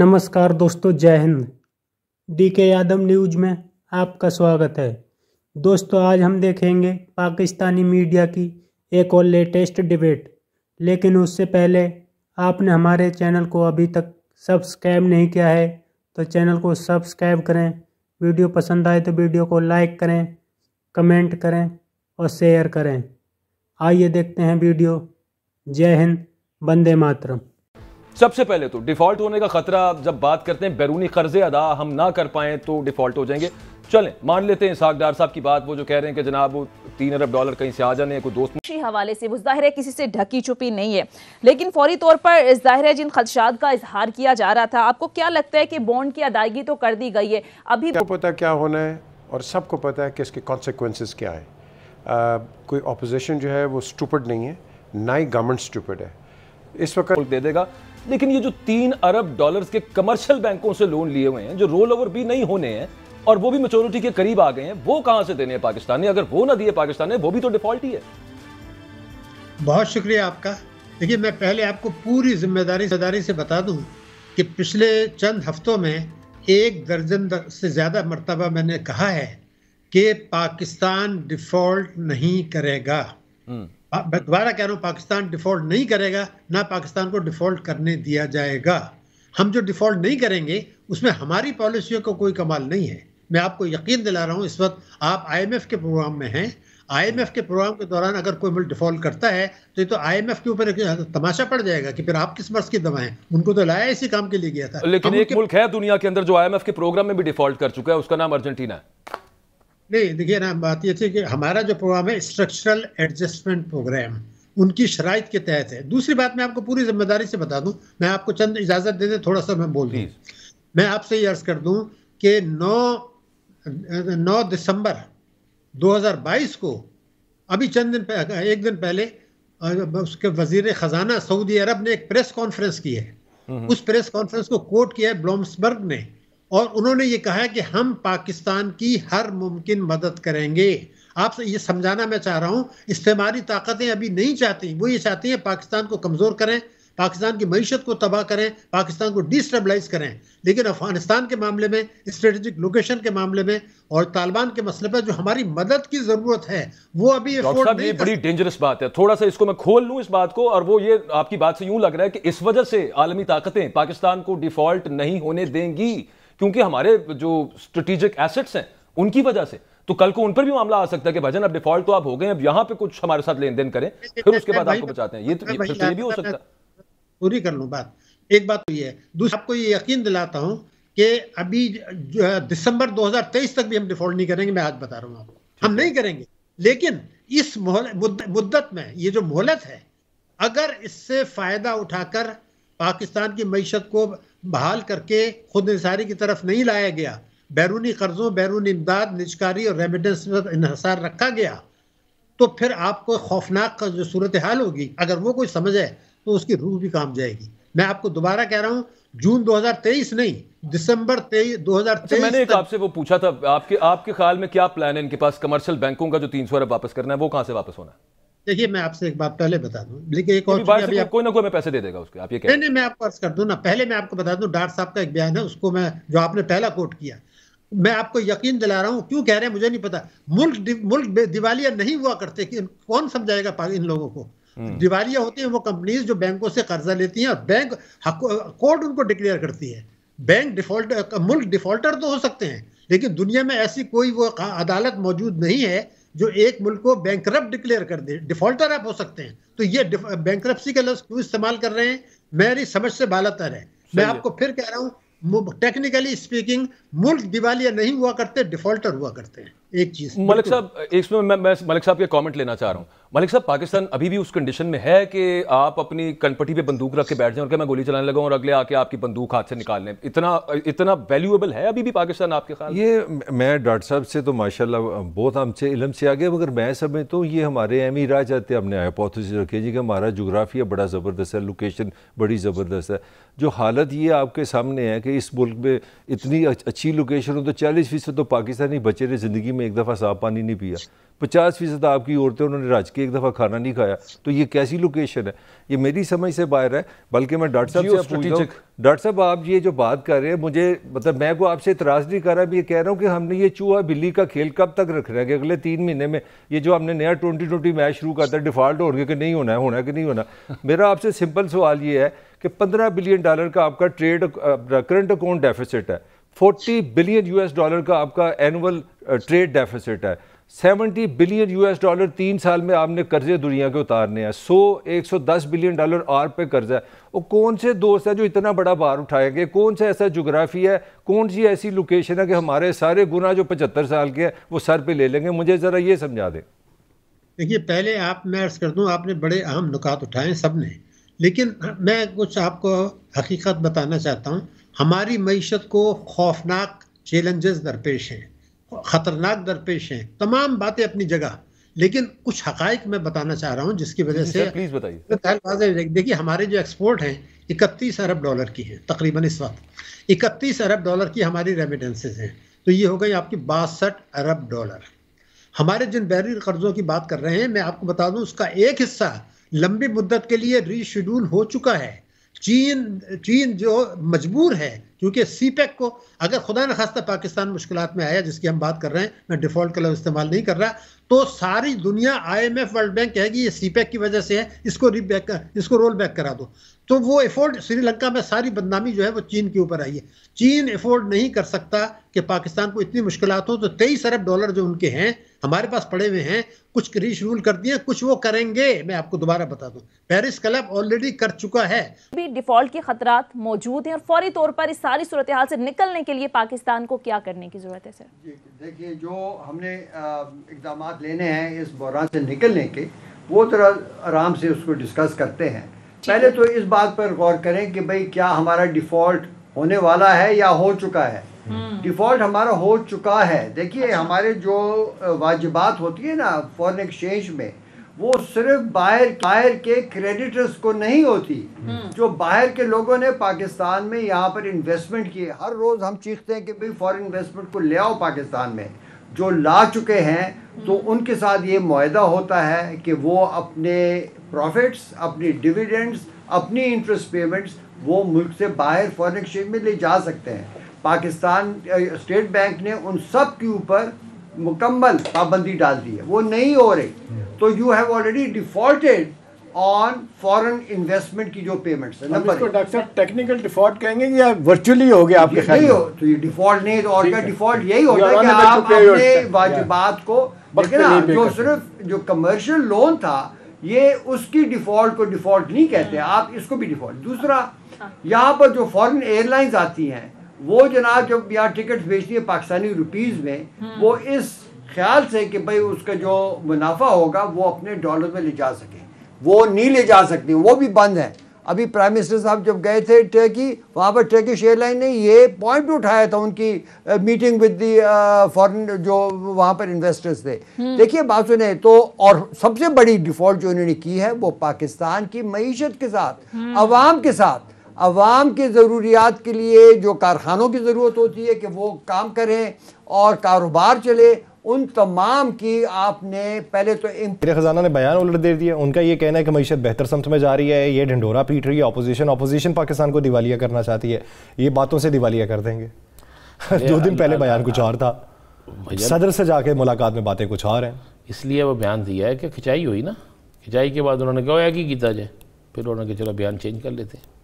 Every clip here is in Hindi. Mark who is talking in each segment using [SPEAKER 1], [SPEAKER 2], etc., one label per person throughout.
[SPEAKER 1] नमस्कार दोस्तों जय हिंद डी के यादव न्यूज में आपका स्वागत है दोस्तों आज हम देखेंगे पाकिस्तानी मीडिया की एक और लेटेस्ट डिबेट लेकिन उससे पहले आपने हमारे चैनल को अभी तक सब्सक्राइब नहीं किया है तो चैनल को सब्सक्राइब करें वीडियो पसंद आए तो वीडियो को लाइक करें कमेंट करें और शेयर करें आइए देखते हैं वीडियो जय हिंद वंदे मातरम
[SPEAKER 2] सबसे पहले तो डिफॉल्ट होने का खतरा जब बात करते हैं बैरूनी कर्जे अदा हम ना कर पाए तो डिफॉल्ट हो जाएंगे चलें मान लेते हैं सागदार साहब की बात वो जो कह रहे हैं कि जनाब वो तीन अरब डॉलर कहीं से आ जाने कोई दोस्त
[SPEAKER 3] हवाले से वो जाहिर है किसी से ढकी छुपी नहीं है लेकिन फौरी तौर पर जाहिर है जिन खदशात का इजहार किया जा रहा था आपको क्या लगता है कि बॉन्ड की अदायगी तो कर दी गई है अभी क्या पता क्या होना है और सबको पता है कि इसके कॉन्सिक्वेंस क्या है आ, कोई अपोजिशन जो है वो स्टूपड नहीं है ना ही गवर्नमेंट स्टूपड
[SPEAKER 2] है इस वक्त मुल्क दे देगा लेकिन ये जो तीन अरब डॉलर्स के कमर्शियल बैंकों से लोन लिए हुए हैं जो रोल ओवर भी नहीं होने हैं और वो भी मेचोरिटी के करीब आ गए हैं वो कहां से देने हैं पाकिस्तान ने अगर वो ना दिए पाकिस्तान ने वो भी तो डिफॉल्ट ही है
[SPEAKER 4] बहुत शुक्रिया आपका देखिए मैं पहले आपको पूरी जिम्मेदारी जिम्मेदारी से बता दूं कि पिछले चंद हफ्तों में एक दर्जन से ज़्यादा मरतबा मैंने कहा है कि पाकिस्तान डिफॉल्ट नहीं करेगा हम्म। मैं हम्म। दोबारा कह रहा हूँ पाकिस्तान डिफॉल्ट नहीं करेगा ना पाकिस्तान को डिफॉल्ट करने दिया जाएगा हम जो डिफॉल्ट नहीं करेंगे उसमें हमारी पॉलिसियों को कोई कमाल नहीं है मैं आपको यकीन दिला रहा हूँ इस वक्त आप आई के प्रोग्राम में हैं आई के प्रोग्राम के दौरान अगर कोई मुल्क डिफॉल्ट करता है तो ये तो आई के ऊपर तमाशा पड़ जाएगा कि फिर आप किस मर्ज की दवाएं उनको तो लाया इसी काम के लिए गया था लेकिन एक
[SPEAKER 2] मुल्क है दुनिया के अंदर जो आई के प्रोग्राम में भी डिफॉल्ट कर चुका है उसका नाम अर्जेंटीना है
[SPEAKER 4] नहीं देखिए ना बात ये थी कि हमारा जो प्रोग्राम है स्ट्रक्चरल एडजस्टमेंट प्रोग्राम उनकी शराइत के तहत है दूसरी बात मैं आपको पूरी जिम्मेदारी से बता दूं मैं आपको चंद इजाजत दे दे थोड़ा सा मैं बोल दूँ मैं आपसे ये अर्ज कर दूं कि 9 नौ दिसंबर 2022 को अभी चंद दिन एक दिन पहले उसके वजीर खजाना सऊदी अरब ने एक प्रेस कॉन्फ्रेंस की है हम्म। उस प्रेस कॉन्फ्रेंस को कोट किया है ब्लॉम्सबर्ग ने और उन्होंने ये कहा कि हम पाकिस्तान की हर मुमकिन मदद करेंगे आपसे ये समझाना मैं चाह रहा हूँ इस्तेमाली ताकतें अभी नहीं चाहती वो ये चाहती हैं पाकिस्तान को कमज़ोर करें पाकिस्तान की मीशत को तबाह करें पाकिस्तान को डिस्टेबलाइज करें लेकिन अफगानिस्तान के मामले में स्ट्रेटजिक लोकेशन के मामले में और तालिबान के मसले पर जो हमारी मदद की जरूरत है वो अभी ये बड़ी
[SPEAKER 2] डेंजरस बात है थोड़ा सा इसको मैं खोल लूँ इस बात को और वो ये आपकी बात से यूं लग रहा है कि इस वजह से आलमी ताकतें पाकिस्तान को डिफॉल्ट नहीं होने देंगी क्योंकि हमारे जो स्ट्रेटेजिक एसेट्स हैं उनकी वजह से तो कल को उन पर भी मामला आ सकता है कि भजन अब डिफॉल्ट तो आप हो गए अब यहाँ पे कुछ हमारे साथ लेन देन करें फिर उसके बाद आपको बचाते हैं ये तो ये तो भी हो सकता है
[SPEAKER 4] पूरी कर लूँ बात एक बात तो ये है दूसरा आपको ये यकीन दिलाता हूँ कि अभी दिसंबर 2023 तक भी हम डिफॉल्ट नहीं करेंगे मैं आज बता रहा हूँ आपको हम नहीं करेंगे लेकिन इस मुद्दत में ये जो मोहलत है अगर इससे फायदा उठाकर पाकिस्तान की मीशत को बहाल करके खुद इंसारी की तरफ नहीं लाया गया बैरूनी कर्जों बैरून इमदाद निजकारी और रेमिटेंस में इहसार रखा गया तो फिर आपको खौफनाक जो सूरत हाल होगी अगर वो कोई समझ है तो उसकी रूह भी काम जाएगी मैं आपको दोबारा कह रहा हूँ जून 2023 नहीं दिसंबर तेईस दो हजार
[SPEAKER 2] अच्छा, मैंने एक आपसे वो पूछा था आपके आपके ख्याल में क्या प्लान है इनके पास कमर्शियल बैंकों का जो तीन सौ वापस करना है वो कहाँ से वापस होना है
[SPEAKER 4] देखिए मैं आपसे एक बात पहले बता दूं
[SPEAKER 2] लेकिन एक और बाहर अभी आप... कोई ना कोई मैं पैसे दे देगा उसके आप ये कह नहीं नहीं
[SPEAKER 4] मैं आपको अर्ज कर दूं ना पहले मैं आपको बता दूं डार साहब का एक बयान है उसको मैं जो आपने पहला कोट किया मैं आपको यकीन दिला रहा हूँ क्यों कह रहे हैं मुझे नहीं पता मुल्क मुल्क दिवालिया नहीं हुआ करते कि कौन समझाएगा इन लोगों को हम्म। दिवालिया होती है वो कंपनीज जो बैंकों से कर्जा लेती हैं और बैंक कोर्ट उनको डिक्लेयर करती है बैंक डिफॉल्टर मुल्क डिफॉल्टर तो हो सकते हैं लेकिन दुनिया में ऐसी कोई वो अदालत मौजूद नहीं है जो एक मुल्क को बैंक डिक्लेयर कर दे डिफॉल्टर आप हो सकते हैं तो ये बैंक का लफ्ज क्यों इस्तेमाल कर रहे हैं मेरी समझ से बालतर है मैं आपको फिर कह रहा हूँ टेक्निकली स्पीकिंग मुल्क दिवालिया नहीं हुआ करते डिफॉल्टर हुआ करते हैं एक चीज मलिक साहब
[SPEAKER 2] इसमें मैं, मैं मलिक साहब के कमेंट लेना चाह रहा हूँ मलिक साहब पाकिस्तान अभी भी उस कंडीशन में है कि आप अपनी कनपट्टी पे बंदूक रख के बैठ जाएं और क्या मैं गोली चलाने लगा और अगले आके आपकी बंदूक हाथ से निकाल लें इतना इतना वैल्यूएबल है अभी भी पाकिस्तान आपके ख्याल
[SPEAKER 5] ये मैं डॉक्टर साहब से तो माशाल्लाह बहुत हमसे इलम से आगे मगर मैं समय तो ये हमारे ही राह जाते हमने हाइपोथेसिस रखी जी कि हमारा जोग्राफिया बड़ा ज़बरदस्त है लोकेशन बड़ी ज़बरदस्त है जो हालत ये आपके सामने है कि इस मुल्क में इतनी अच्छी लोकेशन हो तो चालीस फ़ीसद तो पाकिस्तानी बचे ने ज़िंदगी में एक दफ़ा साफ पानी नहीं पिया पचास फ़ीसद आपकी औरतें उन्होंने राज कि एक दफ़ा खाना नहीं खाया तो ये कैसी लोकेशन है ये मेरी समझ से बाहर है बल्कि मैं डॉक्टर साहब से पूछ रहा हूँ डॉक्टर साहब आप ये जो बात कर रहे हैं मुझे मतलब मैं को आपसे इतराज़ नहीं कर रहा ये कह रहा हूँ कि हमने ये चूहा बिल्ली का खेल कब तक रख रहे हैं कि अगले तीन महीने में ये जो हमने नया ट्वेंटी ट्वेंटी मैच शुरू करता है डिफ़ॉल्ट हो गया कि नहीं होना है होना कि नहीं होना मेरा आपसे सिंपल सवाल ये है कि पंद्रह बिलियन डॉलर का आपका ट्रेड करंट अकाउंट डेफिसिट है 40 बिलियन यूएस डॉलर का आपका एनुअल ट्रेड डेफिसिट है सेवेंटी बिलियन यूएस डॉलर तीन साल में आपने कर्जे दुनिया के उतारने हैं सौ एक सौ दस बिलियन डॉलर आर पे कर्जा है और कौन से दोस्त है जो इतना बड़ा बार उठाएंगे कौन सा ऐसा जोग्राफी है कौन सी ऐसी लोकेशन है कि हमारे सारे गुना जो पचहत्तर साल के हैं वो सर पे ले लेंगे मुझे ज़रा ये समझा दें
[SPEAKER 4] देखिए पहले आप मैं अर्ज कर दूँ आपने बड़े अहम नुकात उठाए सब ने लेकिन मैं कुछ आपको हकीकत बताना चाहता हूँ हमारी मीशत को खौफनाक चैलेंजेस दरपेश हैं ख़तरनाक दरपेश हैं तमाम बातें अपनी जगह लेकिन कुछ हक मैं बताना चाह रहा हूँ जिसकी वजह से प्लीज बताइए देखिए हमारे जो एक्सपोर्ट हैं इकतीस अरब डॉलर की हैं तकरीबन इस वक्त इकतीस अरब डॉलर की हमारी रेमिटेंसेज हैं तो ये हो गई आपकी बासठ अरब डॉलर हमारे जिन बैरी कर्जों की बात कर रहे हैं मैं आपको बता दूं उसका एक हिस्सा लंबी मुद्दत के लिए रीशेड्यूल हो चुका है चीन चीन जो मजबूर है क्योंकि सीपेक e को अगर खुदा न खास्ता पाकिस्तान मुश्किल में आया जिसकी हम बात कर रहे हैं मैं डिफॉल्ट का इस्तेमाल नहीं कर रहा तो सारी दुनिया आईएमएफ वर्ल्ड बैंक कहेगी ये सीपेक e की वजह से है इसको रिबैक इसको रोल बैक करा दो तो वो एफोर्ड श्रीलंका में सारी बदनामी जो है वो चीन के ऊपर आई है चीन एफोर्ड नहीं कर सकता कि पाकिस्तान को इतनी मुश्किल हो तो तेईस अरब डॉलर जो उनके हैं हमारे पास पड़े हुए हैं कुछ रीशेड्यूल कर दिए कुछ वो करेंगे मैं आपको दोबारा बता दूं पेरिस क्लब ऑलरेडी कर चुका है
[SPEAKER 3] भी डिफॉल्ट के खतरा मौजूद हैं और फौरी तौर पर इस सारी सूरत हाल से निकलने के लिए पाकिस्तान को क्या करने की जरूरत है सर देखिए जो हमने इकदाम लेने हैं इस बहरान से निकलने के वो तरह आराम से उसको डिस्कस करते हैं पहले तो इस बात पर गौर करें कि भाई क्या हमारा डिफॉल्ट होने वाला है या हो चुका है डिफॉल्ट हम्म। हमारा हो चुका है देखिए अच्छा। हमारे जो वाजिबात होती है ना फॉरेन एक्सचेंज में वो सिर्फ बाहर बाहर के क्रेडिटर्स को नहीं होती हम्म। जो बाहर के लोगों ने पाकिस्तान में यहाँ पर इन्वेस्टमेंट किए हर रोज़ हम चीखते हैं कि भाई फॉरेन इन्वेस्टमेंट को ले आओ पाकिस्तान में जो ला चुके हैं तो हम्म। उनके साथ ये माहा होता है कि वो अपने प्रॉफिट्स अपनी डिविडेंड्स अपनी इंटरेस्ट पेमेंट्स वो मुल्क से बाहर फॉरेन एक्सचेंज में ले जा सकते हैं पाकिस्तान स्टेट बैंक ने उन सब के ऊपर मुकम्मल पाबंदी डाल दी है वो नहीं हो रही तो you have already defaulted on foreign investment की जो पेमेंट्स है नंबर डॉक्टर साहब टेक्निकल डिफॉल्ट कहेंगे या वर्चुअली हो गया आपके ख्याल हो तो ये डिफॉल्ट नहीं तो और क्या डिफॉल्ट यही होता है कि आप तो अपने वाजिबात को लेकिन जो सिर्फ जो कमर्शियल लोन था ये उसकी डिफॉल्ट को डिफॉल्ट नहीं कहते hmm। आप इसको भी डिफॉल्ट दूसरा यहाँ पर जो फॉरेन एयरलाइंस आती हैं वो जनाब जब यहाँ टिकट बेचती है पाकिस्तानी रुपीज़ में हम्म। वो इस ख्याल से कि भाई उसका जो मुनाफा होगा वो अपने डॉलर में ले जा सके वो नहीं ले जा सकती वो भी बंद है अभी प्राइम मिनिस्टर साहब जब गए थे टर्की वहाँ पर टर्किश एयरलाइन ने ये पॉइंट भी उठाया था उनकी मीटिंग विद दी फॉरेन जो वहाँ पर इन्वेस्टर्स थे हम्म। देखिए बात सुने तो और सबसे बड़ी डिफॉल्ट जो इन्होंने की है वो पाकिस्तान की मीशत के साथ आवाम हम्म। के साथ आवाम की ज़रूरियात के लिए जो कारखानों की ज़रूरत होती है कि वो काम करें और कारोबार चले उन तमाम की आपने पहले तो मेरे
[SPEAKER 4] खजाना ने बयान उलट दे दिया उनका ये कहना है कि मीशत बेहतर समत में जा रही है ये ढंडोरा पीट रही है अपोजिशन अपोजिशन पाकिस्तान को दिवालिया करना चाहती है ये बातों से दिवालिया कर देंगे
[SPEAKER 2] दो दिन पहले बयान कुछ और था सदर से जाके मुलाकात में बातें कुछ और हैं इसलिए वो बयान दिया है कि खिंचाई हुई ना खिंचाई के बाद उन्होंने कहा कि गीता जाए फिर उन्होंने कहा चलो बयान चेंज कर लेते हैं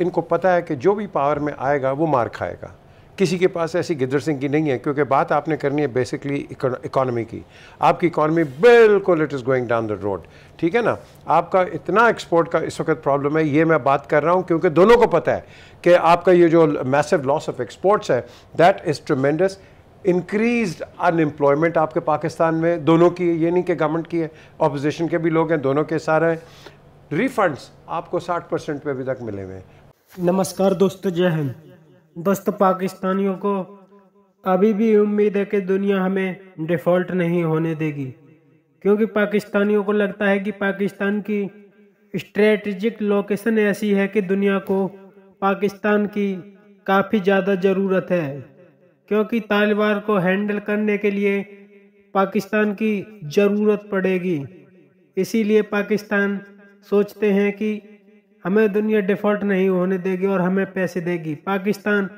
[SPEAKER 3] इनको पता है कि जो भी पावर में आएगा वो मार खाएगा किसी के पास ऐसी गिदर सिंह की नहीं है क्योंकि बात आपने करनी है बेसिकली इकोनॉमी की आपकी इकॉनमी बिल्कुल it is going down the road ठीक है ना आपका इतना एक्सपोर्ट का इस वक्त प्रॉब्लम है ये मैं बात कर रहा हूँ क्योंकि दोनों को पता है कि आपका ये जो मैसिव लॉस ऑफ एक्सपोर्ट्स है that is tremendous increase unemployment आपके पाकिस्तान में दोनों की ये नहीं कि गवर्नमेंट की है अपोजिशन के भी लोग हैं दोनों के सारे हैं रिफंड्स आपको 60 परसेंट पे अभी तक मिले हुए
[SPEAKER 1] नमस्कार दोस्तों जय हिंद दोस्तों पाकिस्तानियों को अभी भी उम्मीद है कि दुनिया हमें डिफ़ॉल्ट नहीं होने देगी क्योंकि पाकिस्तानियों को लगता है कि पाकिस्तान की स्ट्रेटजिक लोकेशन ऐसी है कि दुनिया को पाकिस्तान की काफ़ी ज़्यादा ज़रूरत है क्योंकि तालिबान को हैंडल करने के लिए पाकिस्तान की ज़रूरत पड़ेगी इसीलिए पाकिस्तान सोचते हैं कि हमें दुनिया डिफॉल्ट नहीं होने देगी और हमें पैसे देगी पाकिस्तान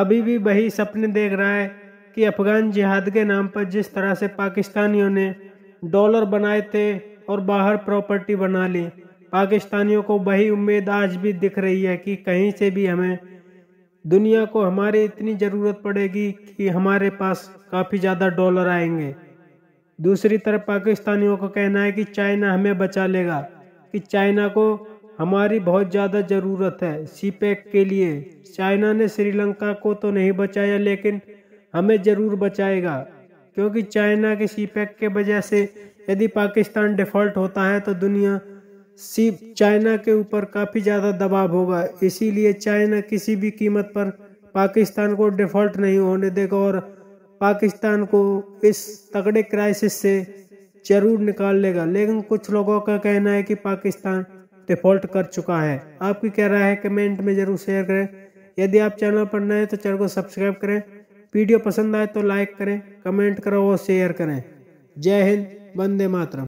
[SPEAKER 1] अभी भी वही सपने देख रहा है कि अफगान जिहाद के नाम पर जिस तरह से पाकिस्तानियों ने डॉलर बनाए थे और बाहर प्रॉपर्टी बना ली पाकिस्तानियों को वही उम्मीद आज भी दिख रही है कि कहीं से भी हमें दुनिया को हमारी इतनी ज़रूरत पड़ेगी कि हमारे पास काफ़ी ज़्यादा डॉलर आएंगे दूसरी तरफ पाकिस्तानियों का कहना है कि चाइना हमें बचा लेगा कि चाइना को हमारी बहुत ज़्यादा ज़रूरत है सी पैक के लिए चाइना ने श्रीलंका को तो नहीं बचाया लेकिन हमें ज़रूर बचाएगा क्योंकि चाइना के सी पैक के वजह से यदि पाकिस्तान डिफ़ॉल्ट होता है तो दुनिया सी चाइना के ऊपर काफ़ी ज़्यादा दबाव होगा इसीलिए चाइना किसी भी कीमत पर पाकिस्तान को डिफ़ॉल्ट नहीं होने देगा और पाकिस्तान को इस तगड़े क्राइसिस से जरूर निकाल लेगा लेकिन कुछ लोगों का कहना है कि पाकिस्तान डिफॉल्ट कर चुका है आपकी क्या राय है कमेंट में जरूर शेयर करें यदि आप चैनल पर नए हैं तो चैनल को सब्सक्राइब करें वीडियो पसंद आए तो लाइक करें कमेंट करो और शेयर करें जय हिंद वंदे मातरम